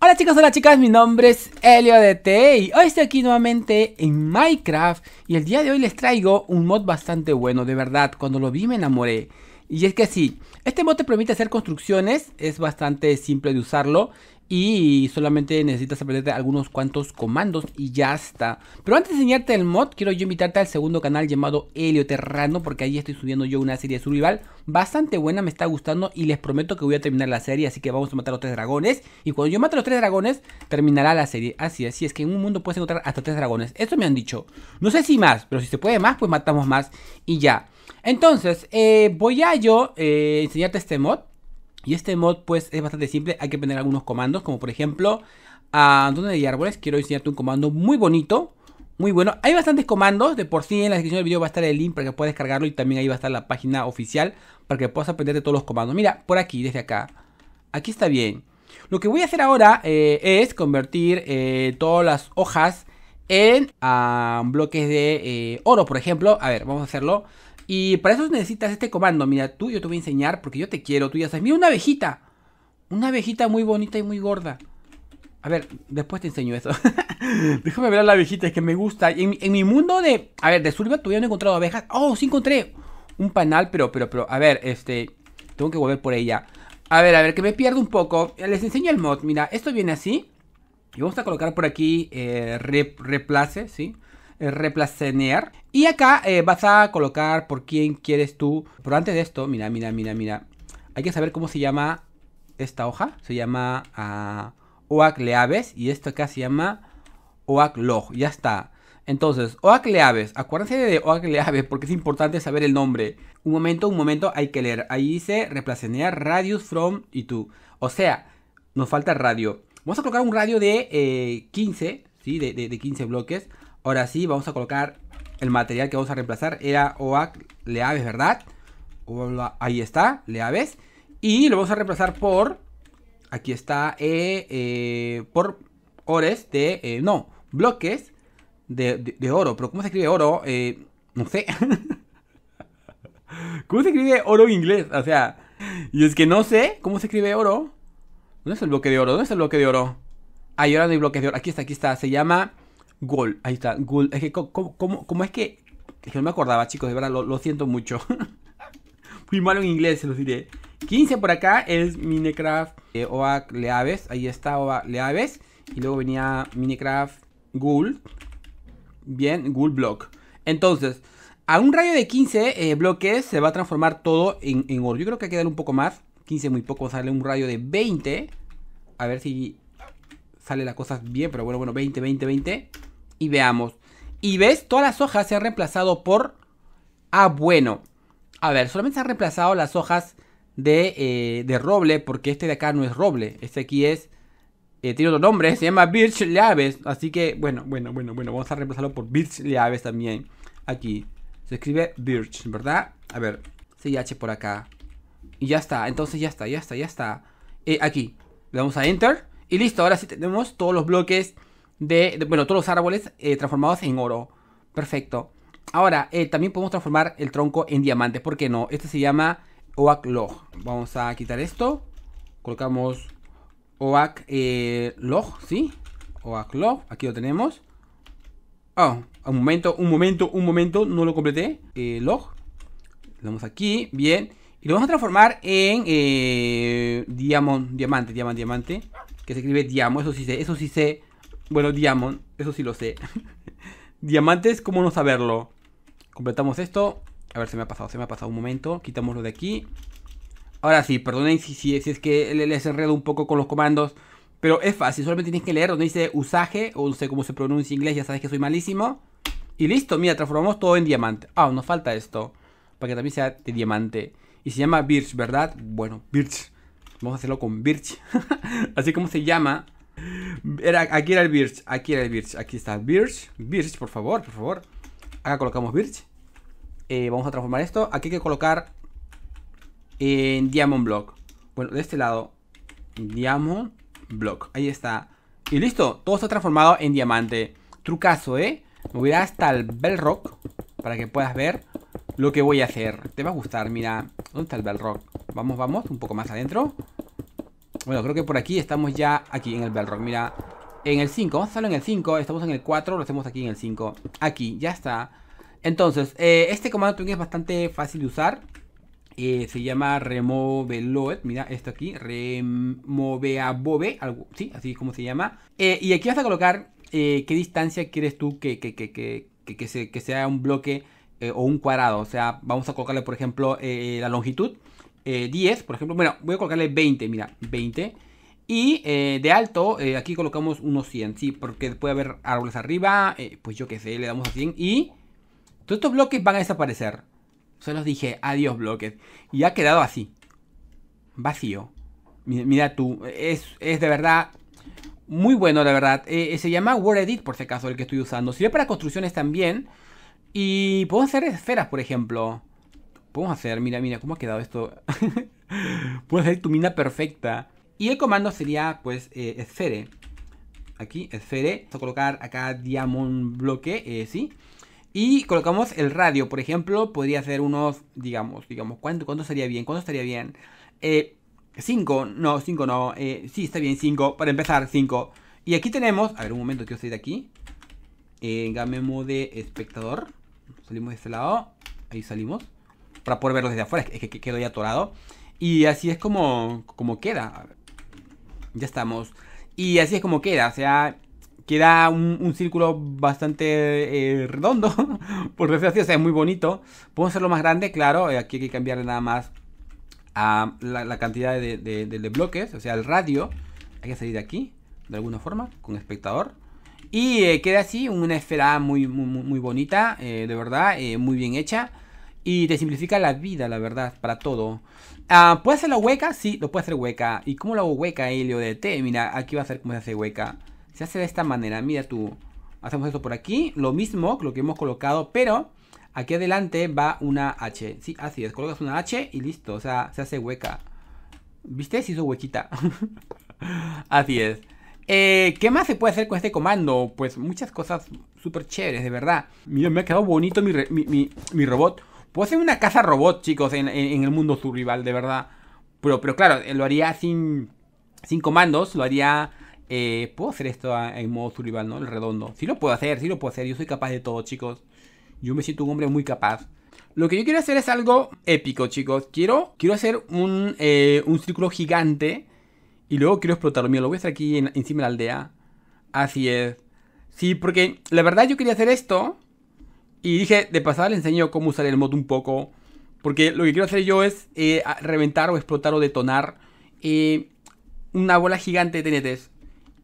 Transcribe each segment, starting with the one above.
Hola chicos, hola chicas, mi nombre es Helio y hoy estoy aquí nuevamente en Minecraft y el día de hoy les traigo un mod bastante bueno, de verdad, cuando lo vi me enamoré. Y es que sí, este mod te permite hacer construcciones, es bastante simple de usarlo y solamente necesitas aprenderte algunos cuantos comandos y ya está. Pero antes de enseñarte el mod, quiero yo invitarte al segundo canal llamado Helio Terrano, porque ahí estoy subiendo yo una serie de survival bastante buena, me está gustando y les prometo que voy a terminar la serie, así que vamos a matar a los tres dragones. Y cuando yo mate a los tres dragones, terminará la serie. Así, así es que en un mundo puedes encontrar hasta tres dragones. Esto me han dicho. No sé si más, pero si se puede más, pues matamos más y ya. Entonces, eh, voy a yo eh, enseñarte este mod. Y este mod pues es bastante simple, hay que aprender algunos comandos, como por ejemplo, a ah, donde hay árboles, quiero enseñarte un comando muy bonito, muy bueno. Hay bastantes comandos, de por sí en la descripción del video va a estar el link para que puedas descargarlo y también ahí va a estar la página oficial para que puedas aprender de todos los comandos. Mira, por aquí, desde acá, aquí está bien. Lo que voy a hacer ahora eh, es convertir eh, todas las hojas en ah, bloques de eh, oro, por ejemplo. A ver, vamos a hacerlo. Y para eso necesitas este comando. Mira, tú yo te voy a enseñar porque yo te quiero. Tú ya sabes. Mira una abejita. Una abejita muy bonita y muy gorda. A ver, después te enseño eso. Déjame ver a la abejita, es que me gusta. En, mi mundo de. A ver, de survival, todavía no he encontrado abejas. Oh, sí encontré un panal, pero, pero, pero. A ver, este. Tengo que volver por ella. A ver, a ver, que me pierdo un poco. Les enseño el mod. Mira, esto viene así. Y vamos a colocar por aquí eh, replace, ¿sí? Eh, replacenear. Y acá eh, vas a colocar por quién quieres tú. Pero antes de esto, mira, mira, mira, mira. Hay que saber cómo se llama esta hoja. Se llama uh, ah, OAC Leaves y esto acá se llama OAC Log. Ya está. Entonces, OAC Leaves. Acuérdense de OAC Leaves porque es importante saber el nombre. Un momento, un momento, hay que leer. Ahí dice replacenear radius from y tú. O sea, nos falta radio. Vamos a colocar un radio de 15, eh, ¿sí? De, de 15 bloques. Ahora sí, vamos a colocar el material que vamos a reemplazar. Era OAC Leaves, ¿verdad? Ahí está, Leaves. Y lo vamos a reemplazar por... Aquí está, eh, eh, por ores de... Eh, no, bloques de, oro. Pero ¿cómo se escribe oro? no sé. ¿Cómo se escribe oro en inglés? O sea, y es que no sé cómo se escribe oro. ¿Dónde es el bloque de oro? ¿Dónde es el bloque de oro? Ah, y ahora no hay bloques de oro. Aquí está, aquí está. Se llama Gol, ahí está, Gol. Es que, ¿cómo, es que.? Es que no me acordaba, chicos, de verdad, lo, siento mucho. Muy malo en inglés, se los diré. 15 por acá es Minecraft eh, Oax, Leaves. Ahí está Oak Leaves. Y luego venía Minecraft Ghoul. Bien, Ghoul Block. Entonces, a un radio de 15 eh, bloques se va a transformar todo en, en Yo creo que hay que darle un poco más. 15 muy poco, sale un radio de 20. A ver si sale las cosas bien, pero bueno, bueno, 20, 20, 20 y veamos. Y ves, todas las hojas se han reemplazado por... Ah, bueno. A ver, solamente se han reemplazado las hojas de, eh, de roble, porque este de acá no es roble. Este aquí es... Eh, tiene otro nombre, se llama Birch Leaves. Así que, bueno, bueno, bueno, bueno, vamos a reemplazarlo por Birch Leaves también. Aquí. Se escribe Birch, ¿verdad? A ver, CH por acá. Y ya está, entonces ya está, ya está, ya está. Eh, aquí, le damos a Enter. Y listo, ahora sí tenemos todos los bloques de, bueno, todos los árboles eh, transformados en oro. Perfecto. Ahora, eh, también podemos transformar el tronco en diamante. ¿Por qué no? Este se llama Oak Log. Vamos a quitar esto. Colocamos Oak eh, Log, ¿sí? Oak Log. Aquí lo tenemos. Oh, un momento, un momento, un momento. No lo completé. Eh, log. damos aquí. Bien. Y lo vamos a transformar en diamond, diamante, diamante, diamante. Que se escribe diamo. Eso sí sé, eso sí sé bueno, Diamond, eso sí lo sé. Diamantes, ¿cómo no saberlo? Completamos esto. A ver, se me ha pasado, se me ha pasado un momento. Quitamos lo de aquí. Ahora sí, perdonen si, si, es que les enredo un poco con los comandos. Pero es fácil, solamente tienes que leer donde dice usaje, o no sé cómo se pronuncia en inglés, ya sabes que soy malísimo. Y listo, mira, transformamos todo en diamante. Ah, nos falta esto, para que también sea de diamante. Y se llama Birch, ¿verdad? Bueno, Birch. Vamos a hacerlo con Birch. Así como se llama aquí era el Birch, aquí era el Birch, aquí está Birch, Birch, por favor, por favor. Acá colocamos Birch. Eh, vamos a transformar esto. Aquí hay que colocar en Diamond Block. Bueno, de este lado, Diamond Block. Ahí está. Y listo, todo está transformado en diamante. Trucazo, ¿eh? Me voy a hasta el Bell Rock para que puedas ver lo que voy a hacer. Te va a gustar, mira. ¿Dónde está el Bell Rock? Vamos, vamos, un poco más adentro. Bueno, creo que por aquí estamos ya aquí en el Bellrock. Mira, en el 5, vamos a hacerlo en el 5. Estamos en el 4, lo hacemos aquí en el 5. Aquí, ya está. Entonces, eh, este comando también es bastante fácil de usar. Eh, se llama Remove Load. Mira esto aquí. Remove a Algo, sí, así es como se llama. Eh, y aquí vas a colocar qué distancia quieres tú que, que, sea un bloque o un cuadrado. O sea, vamos a colocarle, por ejemplo, la longitud. 10, eh, por ejemplo. Bueno, voy a colocarle 20, mira, 20. Y eh, de alto, eh, aquí colocamos unos 100, sí, porque puede haber árboles arriba, pues yo qué sé, le damos a 100 y todos estos bloques van a desaparecer. Se los dije, adiós bloques. Y ha quedado así, vacío. Mira, tú, es, de verdad muy bueno, la verdad. se llama WordEdit, por si acaso, el que estoy usando. Sirve para construcciones también. Y puedo hacer esferas, por ejemplo. Podemos hacer, mira, mira, cómo ha quedado esto. Puedes hacer tu mina perfecta. Y el comando sería, pues, eh, esfere. Aquí, esfere. Vamos a colocar acá diamond bloque, eh, ¿sí? Y colocamos el radio, por ejemplo, podría ser unos, digamos, digamos, ¿cuánto, cuánto estaría bien? ¿Cuánto estaría bien? Eh, cinco, no, cinco no, sí, está bien, 5, para empezar, 5. Y aquí tenemos, a ver, un momento, quiero salir de aquí. En game mode, espectador, salimos de este lado, ahí salimos para poder verlo desde afuera. Es que, quedó ya atorado. Y así es como, como queda. Ya estamos. Y así es como queda. O sea, queda un, círculo bastante eh, redondo. por decirlo así. O sea, es muy bonito. Podemos hacerlo más grande, claro. Eh, aquí hay que cambiarle nada más a la, cantidad de, bloques. O sea, el radio. Hay que salir de aquí. De alguna forma. Con espectador. Y eh, queda así. Una esfera muy, muy, bonita. de verdad. muy bien hecha y te simplifica la vida, la verdad, para todo. Ah, ¿Puede ¿Puedo la hueca? Sí, lo puede hacer hueca. ¿Y cómo lo hago hueca, Helio de T? Mira, aquí va a ser cómo se hace hueca. Se hace de esta manera, mira tú. Hacemos esto por aquí, lo mismo que lo que hemos colocado, pero aquí adelante va una H. Sí, así es, colocas una H y listo, o sea, se hace hueca. ¿Viste? Se hizo huequita. así es. Eh, ¿Qué más se puede hacer con este comando? Pues muchas cosas súper chéveres, de verdad. Mira, me ha quedado bonito mi, mi, mi robot. Puedo hacer una casa robot, chicos, en, el mundo survival, de verdad. Pero, pero claro, eh, lo haría sin, sin comandos, lo haría... Eh, puedo hacer esto en modo survival, ¿no? El redondo. Sí lo puedo hacer, sí lo puedo hacer. Yo soy capaz de todo, chicos. Yo me siento un hombre muy capaz. Lo que yo quiero hacer es algo épico, chicos. Quiero, quiero hacer un, eh, un círculo gigante y luego quiero explotarlo. Mira, lo voy a hacer aquí encima de la aldea. Así es. Sí, porque la verdad yo quería hacer esto y dije, de pasada le enseño cómo usar el mod un poco. Porque lo que quiero hacer yo es eh, reventar o explotar o detonar eh, una bola gigante de TNTs.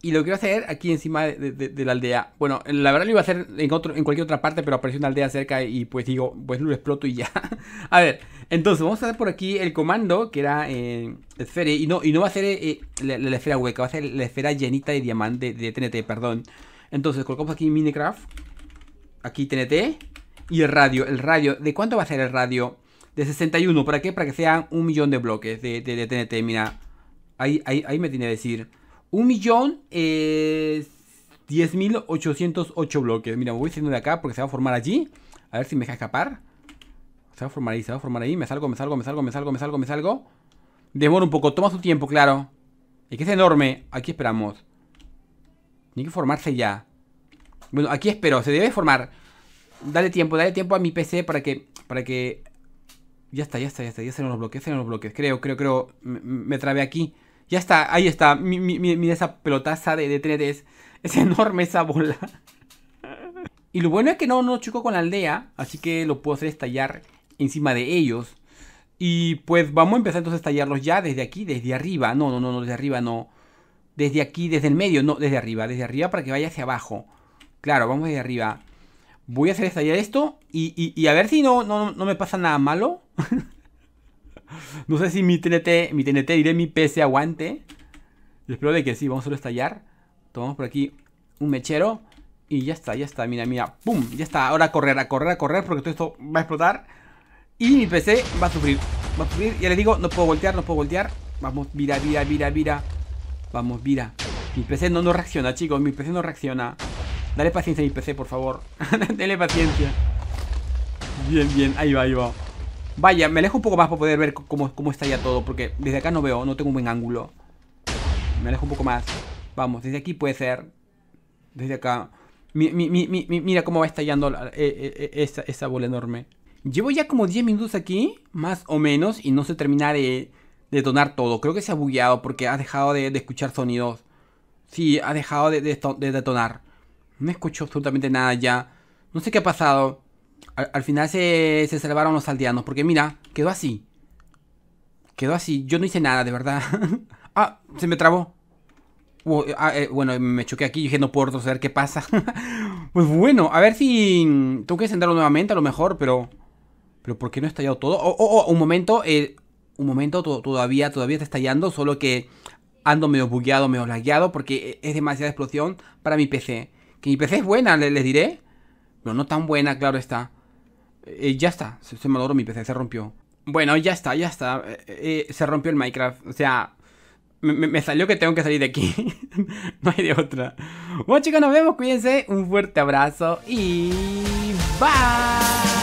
Y lo quiero hacer aquí encima de, la aldea. Bueno, la verdad lo iba a hacer en, otro, en cualquier otra parte, pero apareció una aldea cerca y pues digo, pues lo exploto y ya. a ver, entonces vamos a hacer por aquí el comando, que era eh, esfera, y no, y no va a ser la, esfera hueca, va a ser la esfera llenita de diamante, de TNT, perdón. Entonces colocamos aquí Minecraft, aquí TNT y el radio, el radio, ¿de cuánto va a ser el radio? De 61, ¿para qué? Para que sean un millón de bloques de, TNT, mira, ahí, ahí, me tiene que decir, un millón es 10.808 bloques, mira, me voy siendo de acá porque se va a formar allí, a ver si me deja escapar, se va a formar ahí, se va a formar ahí, me salgo, me salgo, me salgo, me salgo, me salgo, me salgo, demora un poco, toma su tiempo, claro, es que es enorme, aquí esperamos, tiene que formarse ya, bueno, aquí espero, se debe formar. Dale tiempo, dale tiempo a mi PC para que. Para que. Ya está, ya está, ya está. Ya salieron los bloques, ya los bloques. Creo, creo, creo. Me, trave trabé aquí. Ya está, ahí está. Mira esa pelotaza de, de TNT. Es, enorme esa bola. Y lo bueno es que no, no choco con la aldea. Así que lo puedo hacer estallar encima de ellos. Y pues vamos a empezar entonces a estallarlos ya desde aquí, desde arriba. No, no, no, no, desde arriba no. Desde aquí, desde el medio, no, desde arriba, desde arriba para que vaya hacia abajo. Claro, vamos ahí arriba. Voy a hacer estallar esto y, a ver si no, no, no me pasa nada malo. no sé si mi TNT, mi TNT, diré mi PC aguante. Espero de que sí, vamos a estallar. Tomamos por aquí un mechero. Y ya está, ya está, mira, mira, ¡pum! Ya está, ahora correr, a correr, a correr, porque todo esto va a explotar Y mi PC va a sufrir, va a sufrir Ya les digo, no puedo voltear, no puedo voltear Vamos, mira, mira, mira, mira Vamos, mira, Mi PC no, no reacciona, chicos, mi PC no reacciona Dale paciencia a mi PC, por favor. Dale paciencia. Bien, bien. Ahí va, ahí va. Vaya, me alejo un poco más para poder ver cómo, cómo está todo. Porque desde acá no veo, no tengo un buen ángulo. Me alejo un poco más. Vamos, desde aquí puede ser. Desde acá. mira cómo va estallando eh, eh, eh, esa, bola enorme. Llevo ya como 10 minutos aquí, más o menos, y no se termina de detonar todo. Creo que se ha bugueado porque ha dejado de, escuchar sonidos. Sí, ha dejado de, detonar. No escucho absolutamente nada ya. No sé qué ha pasado. Al, final se, se, salvaron los aldeanos. Porque mira, quedó así. Quedó así. Yo no hice nada, de verdad. ah, se me trabó. Ah, eh, bueno, me choqué aquí. Dije, no puedo saber qué pasa. pues bueno, a ver si... Tengo que encenderlo nuevamente, a lo mejor, pero... Pero ¿por qué no ha estallado todo? Oh, oh, oh un momento. Eh, un momento, todavía, todavía está estallando. Solo que ando medio bugueado, medio lagueado. Porque e, es demasiada explosión para mi PC. Que mi PC es buena, les, diré. Pero no tan buena, claro está. Eh, ya está, se, me logró mi PC, se rompió. Bueno, ya está, ya está. Eh, eh, eh, se rompió el Minecraft. O sea, me, me, salió que tengo que salir de aquí. no hay de otra. Bueno chicos, nos vemos, cuídense. Un fuerte abrazo y bye.